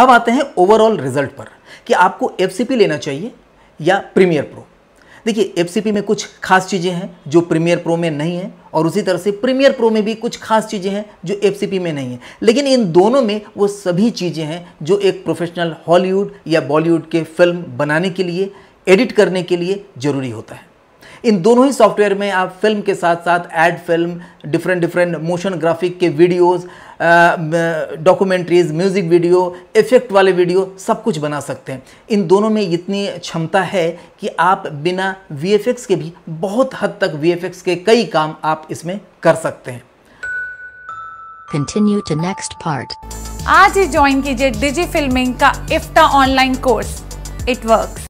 अब आते हैं ओवरऑल रिजल्ट पर कि आपको एफ लेना चाहिए या प्रीमियर प्रो देखिए एफ में कुछ खास चीज़ें हैं जो प्रीमियर प्रो में नहीं है और उसी तरह से प्रीमियर प्रो में भी कुछ खास चीज़ें हैं जो एफ में नहीं है लेकिन इन दोनों में वो सभी चीज़ें हैं जो एक प्रोफेशनल हॉलीवुड या बॉलीवुड के फिल्म बनाने के लिए एडिट करने के लिए ज़रूरी होता है इन दोनों ही सॉफ्टवेयर में आप फिल्म के साथ साथ ad film different different motion graphic के videos documentaries music video effect वाले वीडियो सब कुछ बना सकते हैं इन दोनों में इतनी क्षमता है कि आप बिना वी के भी बहुत हद तक वी के कई काम आप इसमें कर सकते हैं कंटिन्यू टू नेक्स्ट पार्ट आज ही ज्वाइन कीजिए डिजी फिल्मिंग का IFTA online course it work